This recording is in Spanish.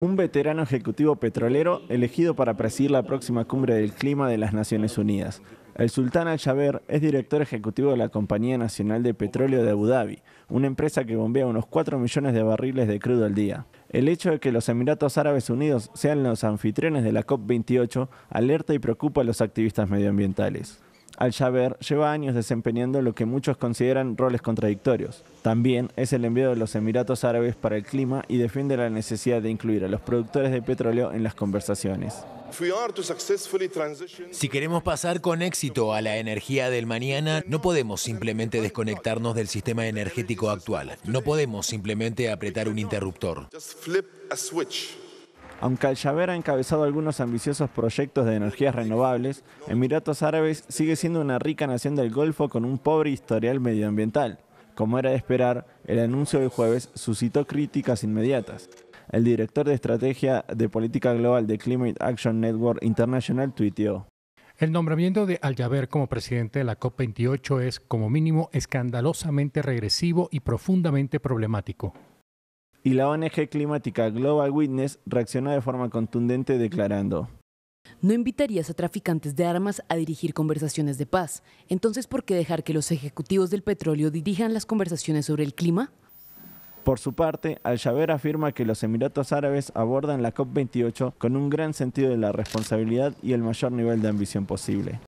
Un veterano ejecutivo petrolero elegido para presidir la próxima cumbre del clima de las Naciones Unidas. El sultán Al-Jaber es director ejecutivo de la Compañía Nacional de Petróleo de Abu Dhabi, una empresa que bombea unos 4 millones de barriles de crudo al día. El hecho de que los Emiratos Árabes Unidos sean los anfitriones de la COP28 alerta y preocupa a los activistas medioambientales al Jaber lleva años desempeñando lo que muchos consideran roles contradictorios. También es el enviado de los Emiratos Árabes para el clima y defiende la necesidad de incluir a los productores de petróleo en las conversaciones. Si queremos pasar con éxito a la energía del mañana, no podemos simplemente desconectarnos del sistema energético actual. No podemos simplemente apretar un interruptor. Aunque Al-Jaber ha encabezado algunos ambiciosos proyectos de energías renovables, Emiratos Árabes sigue siendo una rica nación del Golfo con un pobre historial medioambiental. Como era de esperar, el anuncio de jueves suscitó críticas inmediatas. El director de Estrategia de Política Global de Climate Action Network International tuiteó. El nombramiento de Al-Jaber como presidente de la COP28 es, como mínimo, escandalosamente regresivo y profundamente problemático y la ONG climática Global Witness reaccionó de forma contundente declarando. No invitarías a traficantes de armas a dirigir conversaciones de paz. Entonces, ¿por qué dejar que los ejecutivos del petróleo dirijan las conversaciones sobre el clima? Por su parte, Al-Shaber afirma que los Emiratos Árabes abordan la COP28 con un gran sentido de la responsabilidad y el mayor nivel de ambición posible.